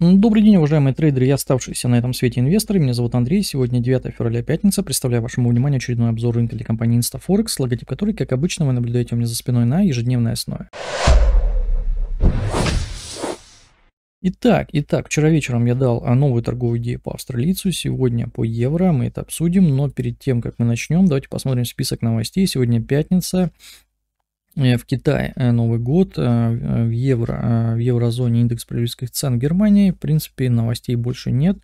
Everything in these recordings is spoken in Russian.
Добрый день, уважаемые трейдеры и оставшиеся на этом свете инвесторы. Меня зовут Андрей. Сегодня 9 февраля, пятница. Представляю вашему вниманию очередной обзор рынка для компании InstaForex, логотип которой, как обычно, вы наблюдаете у меня за спиной на ежедневной основе. Итак, итак, вчера вечером я дал а, новую торговую идею по австралийцу, сегодня по евро, мы это обсудим, но перед тем, как мы начнем, давайте посмотрим список новостей. Сегодня пятница, Э, в Китае э, Новый год, э, в евро, в еврозоне индекс потребительских цен в Германии. В принципе, новостей больше нет.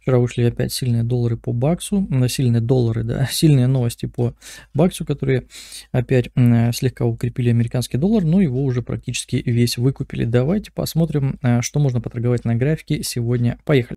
Вчера вышли опять сильные доллары по баксу, сильные доллары, да, сильные новости по баксу, которые опять слегка укрепили американский доллар, но его уже практически весь выкупили. Давайте посмотрим, что можно поторговать на графике сегодня. Поехали!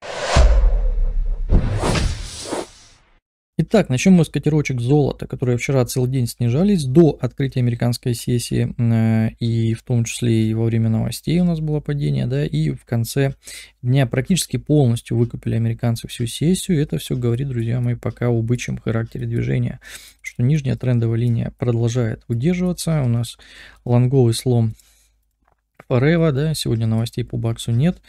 Итак, начнем мы с котировочек золота, которые вчера целый день снижались до открытия американской сессии, э, и в том числе и во время новостей у нас было падение, да, и в конце дня практически полностью выкупили американцы всю сессию. Это все говорит, друзья мои, пока об бычьем характере движения, что нижняя трендовая линия продолжает удерживаться, у нас лонговый слом Форева, да, сегодня новостей по баксу нет,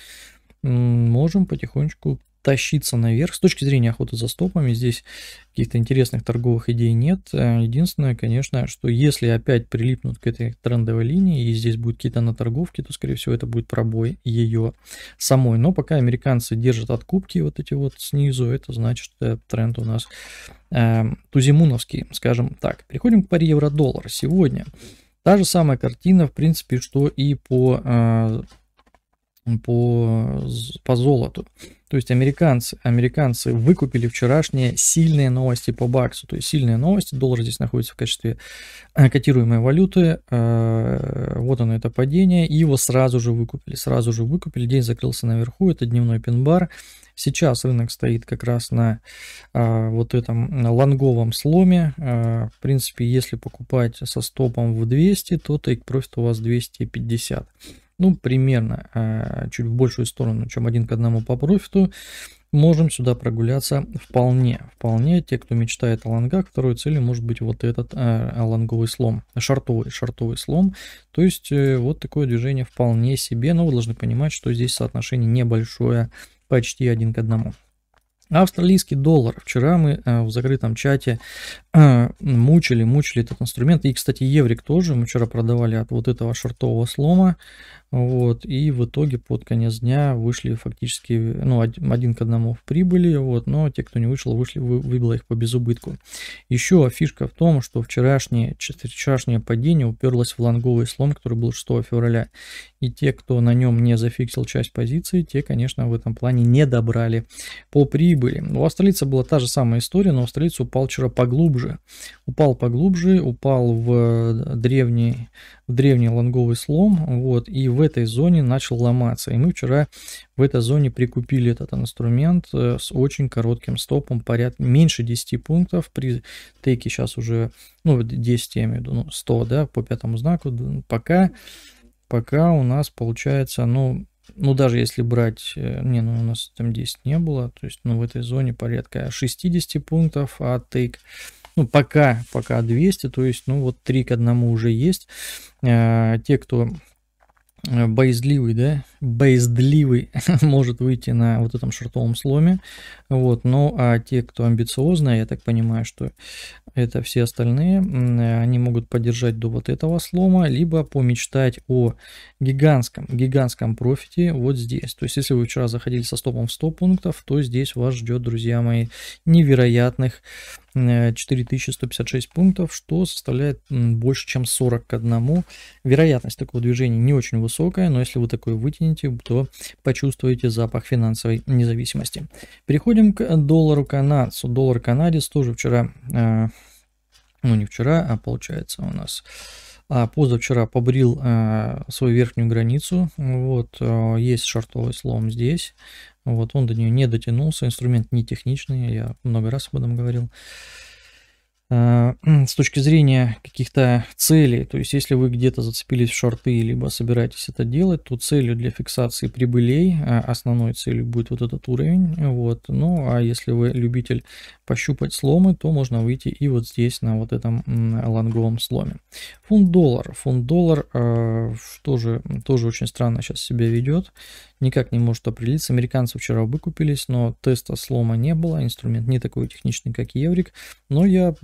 можем потихонечку тащиться наверх. С точки зрения охоты за стопами здесь каких-то интересных торговых идей нет. Э, единственное, конечно, что если опять прилипнут к этой трендовой линии и здесь будут какие-то наторговки, то, скорее всего, это будет пробой ее самой. Но пока американцы держат откупки вот эти вот снизу, это значит, что тренд у нас э, тузимуновский, скажем так. Переходим к паре евро-доллар. Сегодня та же самая картина, в принципе, что и по, э, по, по золоту. То есть американцы, американцы выкупили вчерашние сильные новости по баксу. То есть сильные новости, доллар здесь находится в качестве э, котируемой валюты. Э, вот оно это падение, и его сразу же выкупили. Сразу же выкупили, день закрылся наверху, это дневной пин-бар. Сейчас рынок стоит как раз на э, вот этом лонговом сломе. в принципе, если покупать со стопом в 200, то тейк профит у вас 250 ну, примерно э, чуть в большую сторону, чем один к одному по профиту, можем сюда прогуляться вполне. Вполне те, кто мечтает о лонгах, второй целью может быть вот этот э, лонговый слом, шартовый, шартовый слом. То есть э, вот такое движение вполне себе, но вы должны понимать, что здесь соотношение небольшое, почти один к одному. Австралийский доллар. Вчера мы э, в закрытом чате э, мучили, мучили этот инструмент. И, кстати, еврик тоже. Мы вчера продавали от вот этого шортового слома. Вот, и в итоге под конец дня вышли фактически, ну, один к одному в прибыли, вот, но те, кто не вышел, вышли, вы, выбило их по безубытку. Еще фишка в том, что вчерашнее, вчерашнее падение уперлось в лонговый слом, который был 6 февраля, и те, кто на нем не зафиксил часть позиции, те, конечно, в этом плане не добрали по прибыли. У австралийца была та же самая история, но австралийц упал вчера поглубже, упал поглубже, упал в э, древний древний лонговый слом, вот, и в этой зоне начал ломаться. И мы вчера в этой зоне прикупили этот инструмент э, с очень коротким стопом, порядка меньше 10 пунктов, при тейке сейчас уже, ну, 10 я имею в виду, ну, 100, да, по пятому знаку, пока, пока у нас получается, ну, ну, даже если брать, э, не, ну, у нас там 10 не было, то есть, ну, в этой зоне порядка 60 пунктов, а тейк... Take ну, пока, пока 200, то есть, ну, вот 3 к 1 уже есть. А, те, кто э, боязливый, да, боязливый может выйти на вот этом шортовом сломе, вот, но ну, а те, кто амбициозные, я так понимаю, что это все остальные, э, они могут поддержать до вот этого слома, либо помечтать о гигантском, гигантском профите вот здесь. То есть, если вы вчера заходили со стопом в 100 пунктов, то здесь вас ждет, друзья мои, невероятных 4156 э, пунктов, что составляет больше, чем 40 к 1. Вероятность такого движения не очень высокая, но если вы такое вытянете, то почувствуете запах финансовой независимости. Переходим к доллару канадцу. Доллар канадец тоже вчера э, ну не вчера, а получается у нас а позавчера побрил а, свою верхнюю границу. Вот, а, есть шортовый слом здесь. Вот, он до нее не дотянулся, инструмент не техничный, я много раз об этом говорил. Э, с точки зрения каких-то целей, то есть если вы где-то зацепились в шорты, либо собираетесь это делать, то целью для фиксации прибылей, э, основной целью будет вот этот уровень, э, вот, ну а если вы любитель пощупать сломы, то можно выйти и вот здесь на вот этом лонговом сломе. Фунт-доллар, фунт-доллар э, тоже, тоже очень странно сейчас себя ведет, никак не может определиться. Американцы вчера выкупились, но теста слома не было, инструмент не такой техничный, как еврик. Но я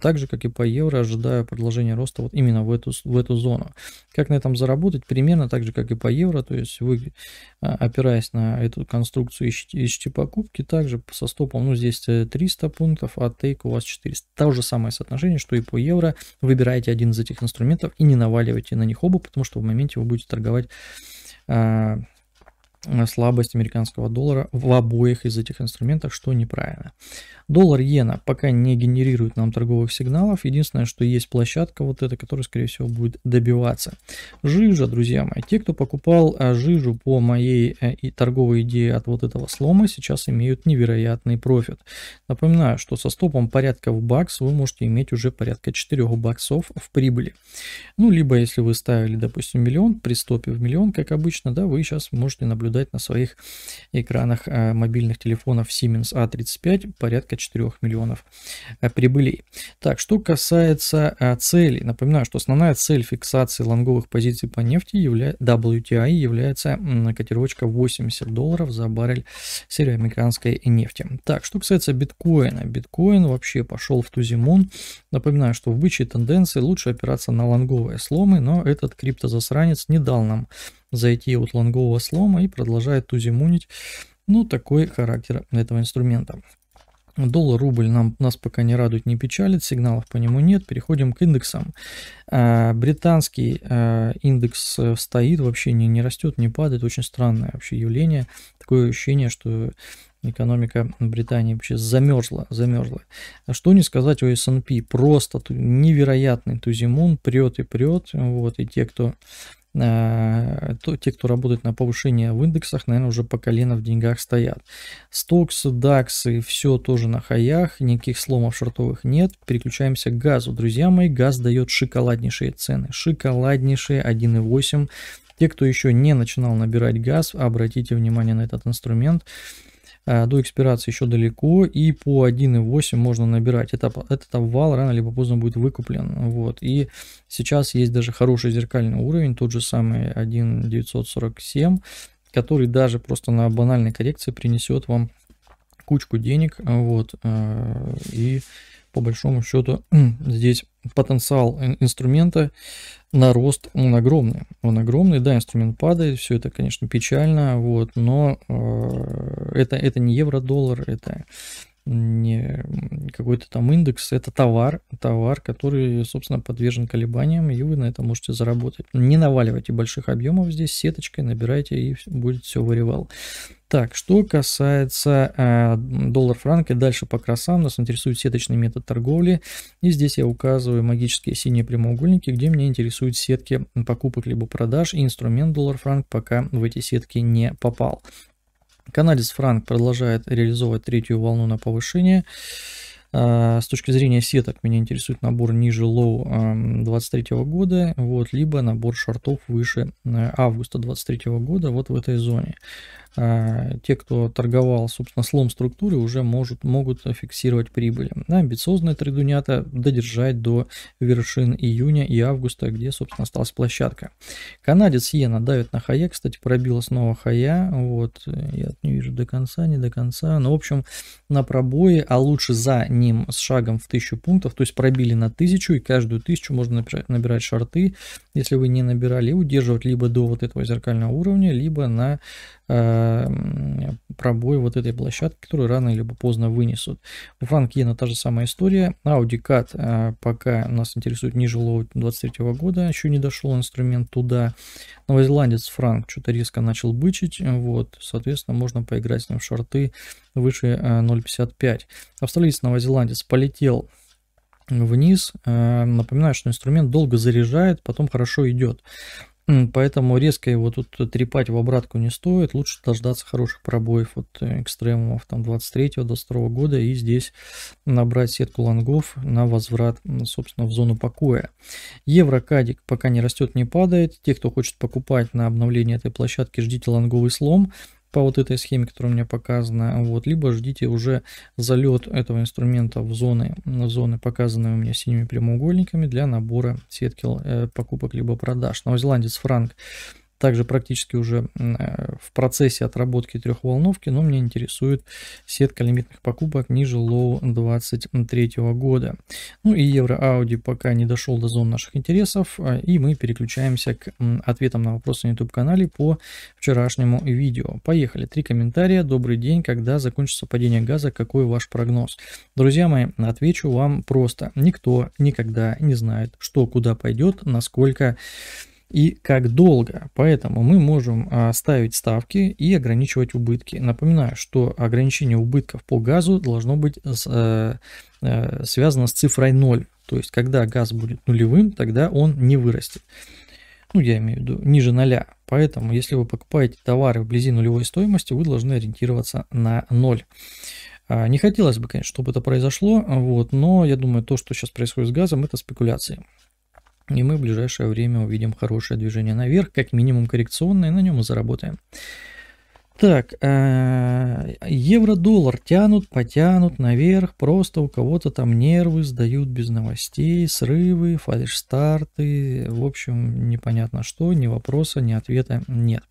так же, как и по евро, ожидаю продолжения роста вот именно в эту, в эту зону. Как на этом заработать? Примерно так же, как и по евро, то есть вы, а, опираясь на эту конструкцию, ищите ищете покупки, также со стопом, ну здесь 300 э, пунктов, а тейк у вас 400. То же самое соотношение, что и по евро. Выбираете один из этих инструментов и не наваливаете на них оба, потому что в моменте вы будете торговать а, Э, слабость американского доллара в обоих из этих инструментов, что неправильно. Доллар иена пока не генерирует нам торговых сигналов. Единственное, что есть площадка вот эта, которая, скорее всего, будет добиваться. Жижа, друзья мои. Те, кто покупал э, жижу по моей э, и торговой идее от вот этого слома, сейчас имеют невероятный профит. Напоминаю, что со стопом порядка в бакс вы можете иметь уже порядка 4 баксов в прибыли. Ну, либо если вы ставили, допустим, миллион, при стопе в миллион, как обычно, да, вы сейчас можете наблюдать наблюдать на своих экранах э, мобильных телефонов Siemens A35 а порядка 4 миллионов э, прибылей. Так, что касается э, целей. Напоминаю, что основная цель фиксации лонговых позиций по нефти явля... WTI является котировочка 80 долларов за баррель североамериканской нефти. Так, что касается биткоина. Биткоин вообще пошел в тузимон. Напоминаю, что в бычьей тенденции лучше опираться на лонговые сломы, но этот криптозасранец не дал нам зайти от лонгового слома и продолжает тузимунить. Ну, такой характер этого инструмента. Доллар, рубль нам, нас пока не радует, не печалит, сигналов по нему нет. Переходим к индексам. А, британский а, индекс э, стоит, вообще не, не растет, не падает. Очень странное вообще явление. Такое ощущение, что экономика Британии вообще замерзла, замерзла. А что не сказать о S&P, просто невероятный тузимун, прет и прет, вот, и те, кто Э, то те, кто работает на повышение в индексах, наверное, уже по колено в деньгах стоят. Стокс, DAX и все тоже на хаях, никаких сломов шортовых нет. Переключаемся к газу. Друзья мои, газ дает шоколаднейшие цены. Шоколаднейшие 1,8. Те, кто еще не начинал набирать газ, обратите внимание на этот инструмент. Э, до экспирации еще далеко, и по 1.8 можно набирать. Это, этот обвал рано либо поздно будет выкуплен. Вот. И сейчас есть даже хороший зеркальный уровень, тот же самый 1.947, который даже просто на банальной коррекции принесет вам кучку денег. Вот. Э, и по большому счету здесь потенциал инструмента на рост, он огромный. Он огромный, да, инструмент падает, все это, конечно, печально, вот, но э, это, это не евро-доллар, это не какой-то там индекс, это товар, товар, который, собственно, подвержен колебаниям, и вы на это можете заработать. Не наваливайте больших объемов здесь сеточкой, набирайте, и будет все выревал. Так, что касается э, доллар-франк и дальше по красам, нас интересует сеточный метод торговли. И здесь я указываю магические синие прямоугольники, где меня интересуют сетки покупок либо продаж. И инструмент доллар-франк пока в эти сетки не попал. Канадец Франк продолжает реализовывать третью волну на повышение. А, с точки зрения сеток меня интересует набор ниже лоу 23 года, вот, либо набор шортов выше э, августа 23 года, вот в этой зоне. А, те, кто торговал, собственно, слом структуры, уже может, могут фиксировать прибыли. Да, амбициозные трейдунята додержать до вершин июня и августа, где, собственно, осталась площадка. Канадец Йена давит на хая, кстати, пробила снова хая, вот, я не вижу до конца, не до конца, но, в общем, на пробое, а лучше за ним с шагом в 1000 пунктов, то есть пробили на 1000, и каждую 1000 можно набирать шарты, если вы не набирали, удерживать либо до вот этого зеркального уровня, либо на Э, пробой вот этой площадки, которую рано или поздно вынесут. У Франкена та же самая история. Audi CAT э, пока нас интересует ниже лоу 23 года, еще не дошел инструмент туда. Новозеландец Франк что-то резко начал бычить, вот, соответственно, можно поиграть с ним в шорты выше 0,55. Э, Австралиец новозеландец полетел вниз. Напоминаю, что инструмент долго заряжает, потом хорошо идет. Поэтому резко его тут э, трепать в обратку не стоит. Лучше дождаться хороших пробоев от э, экстремумов там 23-22 года и здесь набрать сетку лонгов на возврат, собственно, в зону покоя. Евро кадик пока не растет, не падает. Те, кто хочет покупать на обновление этой площадки, ждите лонговый слом по вот этой схеме, которая у меня показана, вот, либо ждите уже залет этого инструмента в зоны, в зоны показанные у меня синими прямоугольниками для набора сетки э, покупок либо продаж. Новозеландец франк также практически уже э, в процессе отработки трехволновки, но меня интересует сетка лимитных покупок ниже лоу 23 года. Ну и евро ауди пока не дошел до зон наших интересов, а, и мы переключаемся к ответам на вопросы на YouTube-канале по вчерашнему видео. Поехали. Три комментария. Добрый день. Когда закончится падение газа, какой ваш прогноз? Друзья мои, отвечу вам просто. Никто никогда не знает, что куда пойдет, насколько и как долго. Поэтому мы можем а, ставить ставки и ограничивать убытки. Напоминаю, что ограничение убытков по газу должно быть э, э, связано с цифрой 0. То есть, когда газ будет нулевым, тогда он не вырастет. Ну, я имею в виду ниже 0. Поэтому, если вы покупаете товары вблизи нулевой стоимости, вы должны ориентироваться на 0. А, не хотелось бы, конечно, чтобы это произошло, вот, но я думаю, то, что сейчас происходит с газом, это спекуляции. И мы в ближайшее время увидим хорошее движение наверх, как минимум коррекционное, на нем и заработаем. Так, э, евро-доллар тянут, потянут наверх, просто у кого-то там нервы сдают без новостей, срывы, фальш-старты, в общем, непонятно что, ни вопроса, ни ответа нет.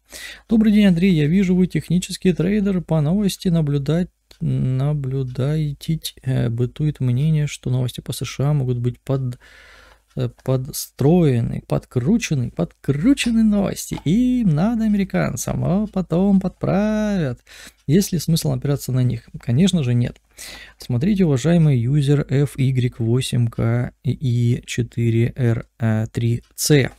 Добрый день, Андрей, я вижу, вы технический трейдер, по новости наблюдать наблюдаете, э, бытует мнение, что новости по США могут быть под Э, подстроены, подкручены, подкручены новости. им надо американцам, а потом подправят. Есть ли смысл опираться на них? Конечно же нет. Смотрите, уважаемый юзер FY8K и 4R3C.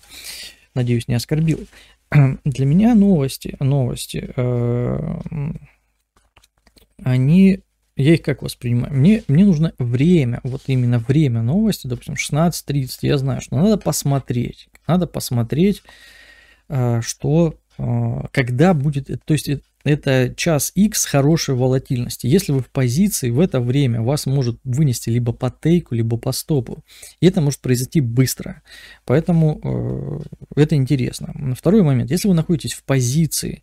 Надеюсь, не оскорбил. Для меня новости, новости, э, они я их как воспринимаю? Мне, мне нужно время, вот именно время новости, допустим, 16.30, я знаю, что надо посмотреть, надо посмотреть, э, что, э, когда будет, то есть э, это час X хорошей волатильности. Если вы в позиции в это время, вас может вынести либо по тейку, либо по стопу. И это может произойти быстро. Поэтому это интересно. Второй момент. Если вы находитесь в позиции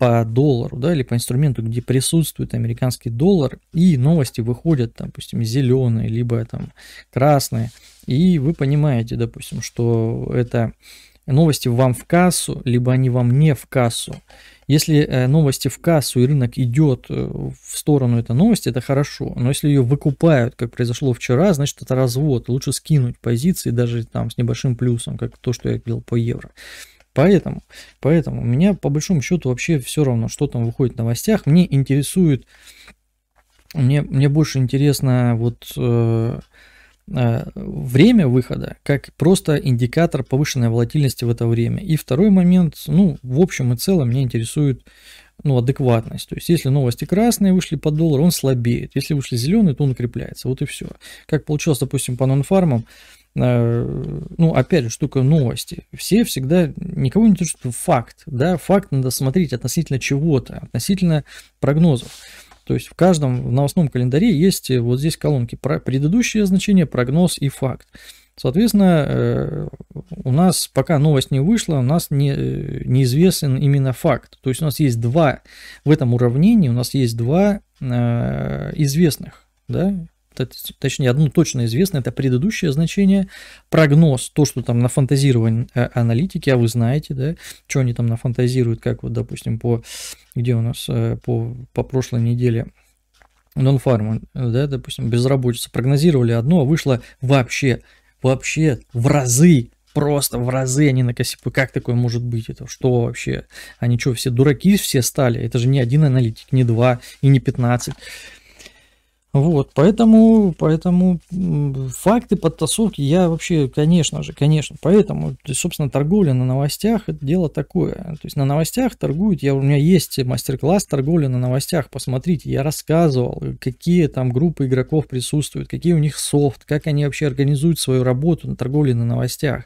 по доллару, да, или по инструменту, где присутствует американский доллар, и новости выходят, там, допустим, зеленые, либо там красные, и вы понимаете, допустим, что это новости вам в кассу, либо они вам не в кассу. Если э, новости в кассу и рынок идет э, в сторону этой новости, это хорошо. Но если ее выкупают, как произошло вчера, значит это развод. Лучше скинуть позиции даже там с небольшим плюсом, как то, что я делал по евро. Поэтому, поэтому у меня по большому счету вообще все равно, что там выходит в новостях. Мне интересует, мне, мне больше интересно вот э, э, время выхода, как просто индикатор повышенной волатильности в это время. И второй момент, ну, в общем и целом меня интересует ну, адекватность. То есть, если новости красные вышли под доллар, он слабеет. Если вышли зеленые, то он укрепляется. Вот и все. Как получилось, допустим, по нонфармам, фармам Э, ну, опять же, штука новости. Все всегда, никого не то, факт, да, факт надо смотреть относительно чего-то, относительно прогнозов. То есть в каждом новостном календаре есть э, вот здесь колонки про предыдущее значение, прогноз и факт. Соответственно, э, у нас пока новость не вышла, у нас не, неизвестен именно факт. То есть у нас есть два, в этом уравнении у нас есть два э, известных да, точнее, одно точно известно, это предыдущее значение, прогноз, то, что там нафантазирован э, аналитики, а вы знаете, да, что они там нафантазируют, как вот, допустим, по, где у нас, э, по, по прошлой неделе, нонфарма, да, допустим, безработица, прогнозировали одно, а вышло вообще, вообще в разы просто в разы они накосипы. Как такое может быть? Это что вообще? Они что, все дураки все стали? Это же не один аналитик, не два и не пятнадцать. Вот, поэтому, поэтому факты подтасовки я вообще, конечно же, конечно, поэтому, собственно, торговля на новостях, это дело такое. То есть на новостях торгуют, я, у меня есть мастер-класс торговли на новостях, посмотрите, я рассказывал, какие там группы игроков присутствуют, какие у них софт, как они вообще организуют свою работу на торговле на новостях.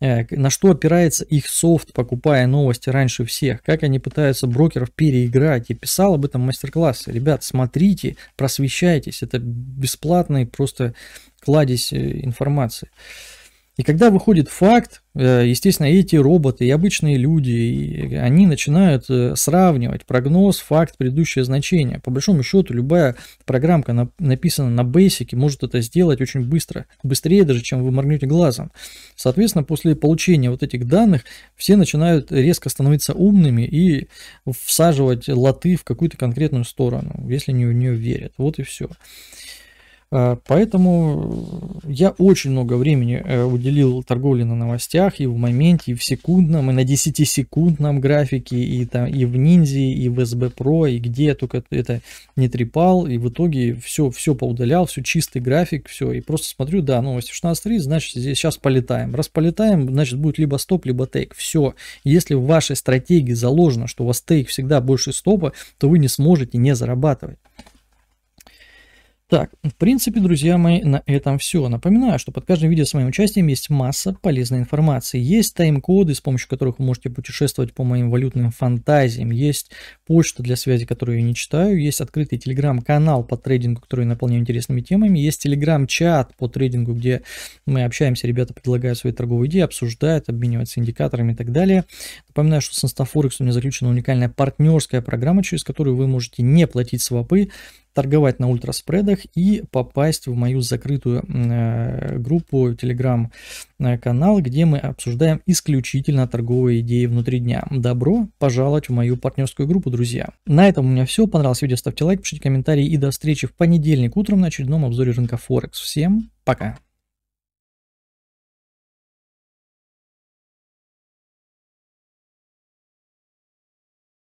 Э, на что опирается их софт, покупая новости раньше всех, как они пытаются брокеров переиграть. Я писал об этом мастер-классе. Ребят, смотрите, просвещайтесь. Это бесплатный просто кладезь э, информации. И когда выходит факт, э, естественно, эти роботы и обычные люди, они начинают э, сравнивать прогноз, факт, предыдущее значение. По большому счету, любая программка, написана на бейсике, может это сделать очень быстро, быстрее даже, чем вы моргнете глазом. Соответственно, после получения вот этих данных, все начинают резко становиться умными и всаживать лоты в какую-то конкретную сторону, если не в нее верят. Вот и все. Э, поэтому э, я очень много времени э, уделил торговле на новостях и в моменте, и в секундном, и на 10-секундном графике, и, там, и в Ниндзя, и в СБ Про, и где я только это не трепал, и в итоге все, все поудалял, все чистый график, все, и просто смотрю, да, новости 16.3, значит, здесь сейчас полетаем. Раз полетаем, значит, будет либо стоп, либо тейк, все. Если в вашей стратегии заложено, что у вас тейк всегда больше стопа, то вы не сможете не зарабатывать. Так, в принципе, друзья мои, на этом все. Напоминаю, что под каждым видео с моим участием есть масса полезной информации. Есть тайм-коды, с помощью которых вы можете путешествовать по моим валютным фантазиям. Есть почта для связи, которую я не читаю. Есть открытый телеграм-канал по трейдингу, который я наполняю интересными темами. Есть телеграм-чат по трейдингу, где мы общаемся, ребята предлагают свои торговые идеи, обсуждают, обмениваются индикаторами и так далее. Напоминаю, что с Instaforex у меня заключена уникальная партнерская программа, через которую вы можете не платить свопы, торговать на ультраспредах и попасть в мою закрытую э, группу Telegram э, канал где мы обсуждаем исключительно торговые идеи внутри дня. Добро пожаловать в мою партнерскую группу, друзья. На этом у меня все. Понравилось видео, ставьте лайк, пишите комментарии и до встречи в понедельник утром на очередном обзоре рынка Форекс. Всем пока!